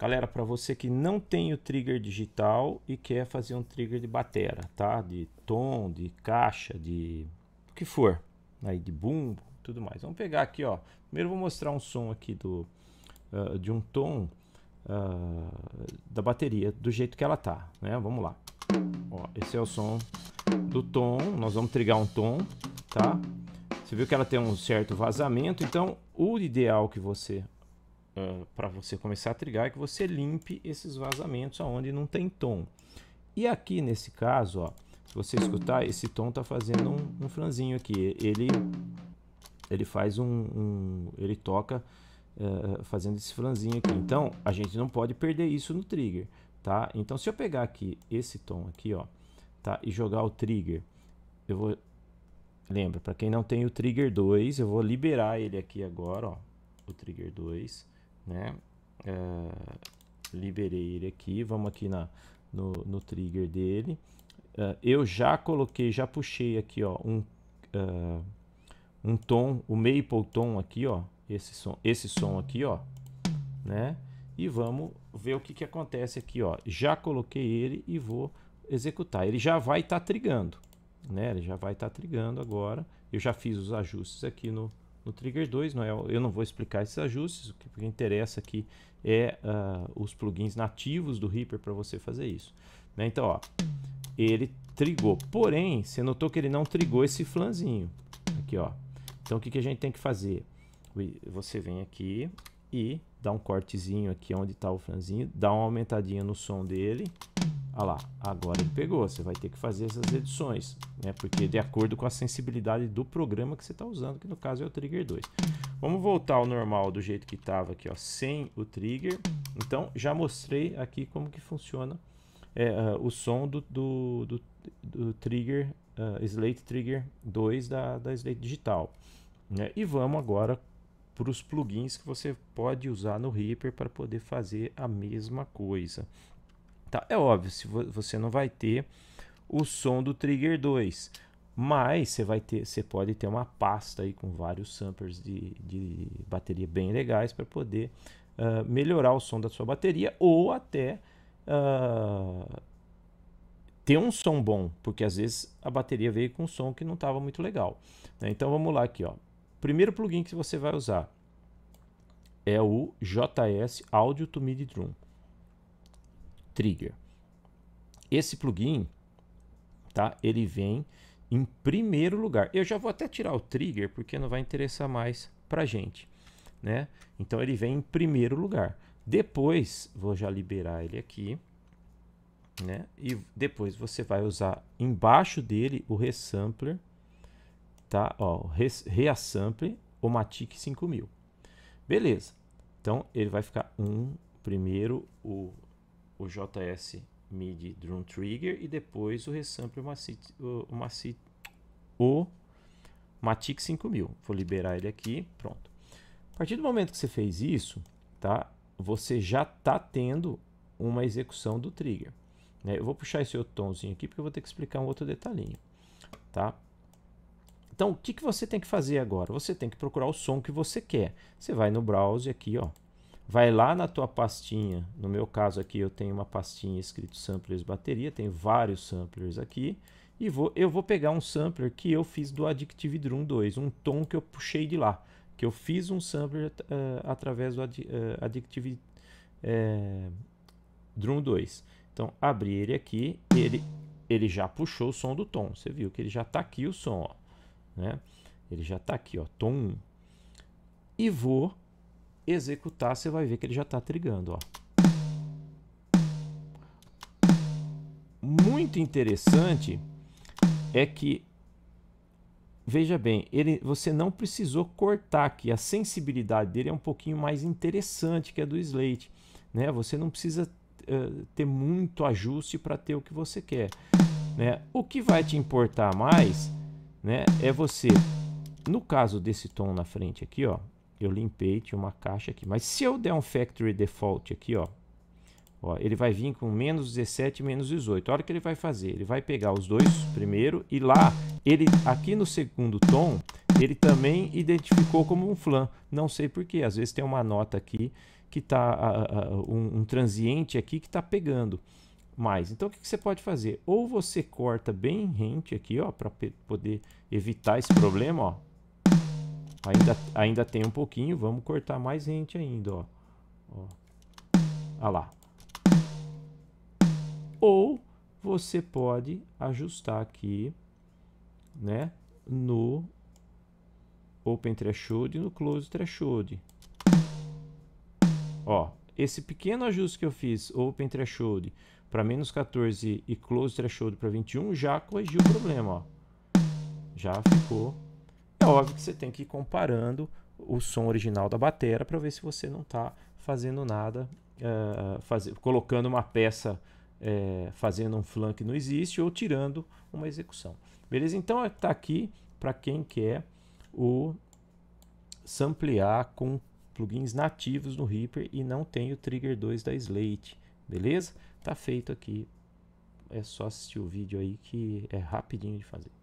Galera, para você que não tem o trigger digital e quer fazer um trigger de batera, tá? De tom, de caixa, de o que for, aí né? de bumbo, tudo mais. Vamos pegar aqui, ó. Primeiro vou mostrar um som aqui do uh, de um tom uh, da bateria do jeito que ela tá, né? Vamos lá. Ó, esse é o som do tom. Nós vamos trigar um tom, tá? Você viu que ela tem um certo vazamento, então o ideal que você uh, para você começar a trigar é que você limpe esses vazamentos aonde não tem tom. E aqui nesse caso, ó, se você escutar, esse tom tá fazendo um, um franzinho aqui. Ele, ele faz um, um ele toca uh, fazendo esse franzinho aqui. Então a gente não pode perder isso no trigger, tá? Então se eu pegar aqui esse tom aqui, ó, tá? E jogar o trigger, eu vou lembra, para quem não tem o trigger 2, eu vou liberar ele aqui agora, ó, o trigger 2 né? É, liberei ele aqui, vamos aqui na, no, no trigger dele. É, eu já coloquei, já puxei aqui, ó, um, é, um tom, o maple tom aqui, ó, esse som, esse som aqui, ó, né? E vamos ver o que, que acontece aqui, ó. Já coloquei ele e vou executar. Ele já vai estar tá trigando, né? Ele já vai estar tá trigando agora. Eu já fiz os ajustes aqui no, no Trigger 2, não é, eu não vou explicar esses ajustes, o que, interessa aqui é uh, os plugins nativos do Reaper para você fazer isso. Né? Então, ó, ele trigou, porém, você notou que ele não trigou esse flanzinho. Aqui, ó. Então, o que, que a gente tem que fazer? Você vem aqui e dá um cortezinho aqui onde está o flanzinho, dá uma aumentadinha no som dele Olha lá, agora ele pegou. Você vai ter que fazer essas edições, né? Porque de acordo com a sensibilidade do programa que você está usando, que no caso é o Trigger 2. Vamos voltar ao normal do jeito que estava aqui, ó, sem o Trigger. Então, já mostrei aqui como que funciona é, uh, o som do, do, do, do Trigger, uh, Slate Trigger 2 da, da Slate Digital. Né? E vamos agora para os plugins que você pode usar no Reaper para poder fazer a mesma coisa. Tá? É óbvio, se você não vai ter o som do Trigger 2, mas você vai ter, você pode ter uma pasta aí com vários samplers de, de bateria bem legais para poder uh, melhorar o som da sua bateria ou até uh, ter um som bom, porque às vezes a bateria veio com um som que não estava muito legal. Né? Então vamos lá aqui, ó. Primeiro plugin que você vai usar é o JS Audio to MIDI Drum. Trigger. Esse plugin, tá? Ele vem em primeiro lugar. Eu já vou até tirar o trigger porque não vai interessar mais pra gente, né? Então ele vem em primeiro lugar. Depois vou já liberar ele aqui, né? E depois você vai usar embaixo dele o resampler, tá? Ó, reassample o Matic 5000. Beleza. Então ele vai ficar um primeiro o o JS MIDI Drum Trigger e depois o resample Macit, o, o, o Matic 5000. Vou liberar ele aqui, pronto. A partir do momento que você fez isso, tá? Você já está tendo uma execução do trigger. Né? Eu vou puxar esse outro tomzinho aqui porque eu vou ter que explicar um outro detalhinho, tá? Então, o que, que você tem que fazer agora? Você tem que procurar o som que você quer. Você vai no browser aqui, ó, vai lá na tua pastinha. No meu caso aqui, eu tenho uma pastinha escrito samplers bateria, tem vários samplers aqui. E vou, eu vou pegar um sampler que eu fiz do Addictive Drum 2, um tom que eu puxei de lá. Que eu fiz um sampler uh, através do Ad, uh, eh, Addictive eh, Drum 2. Então, abri ele aqui, ele, ele já puxou o som do tom. Você viu que ele já está aqui o som, ó, né? Ele já está aqui, ó, tom 1. E vou executar, você vai ver que ele já está trigando. Ó. Muito interessante é que, veja bem, ele, você não precisou cortar aqui. A sensibilidade dele é um pouquinho mais interessante que a do Slate. Né? Você não precisa uh, ter muito ajuste para ter o que você quer. Né? O que vai te importar mais né, é você, no caso desse tom na frente aqui, ó, eu limpei, tinha uma caixa aqui. Mas se eu der um factory default aqui, ó, ó ele vai vir com menos 17 menos 18. A hora que ele vai fazer, ele vai pegar os dois primeiro e lá, ele aqui no segundo tom, ele também identificou como um flan. Não sei porquê, às vezes tem uma nota aqui que tá, um, um, transiente aqui que está pegando mais. Então o que, que, você pode fazer? Ou você corta bem rente aqui, ó, para poder evitar esse problema, ó. Ainda, ainda tem um pouquinho. Vamos cortar mais gente ainda, ó. ó. Ah lá. Ou você pode ajustar aqui, né? No Open Threshold e no Close Threshold. Ó, esse pequeno ajuste que eu fiz, Open Threshold para menos 14 e Close Threshold para 21, já corrigiu o problema, ó. Já ficou óbvio que você tem que ir comparando o som original da batera para ver se você não está fazendo nada, uh, colocando uma peça, uh, fazendo um flan que não existe ou tirando uma execução. Beleza? Então está é, aqui para quem quer o samplear com plugins nativos no Reaper e não tem o Trigger 2 da Slate. Beleza? está feito aqui. É só assistir o vídeo aí que é rapidinho de fazer.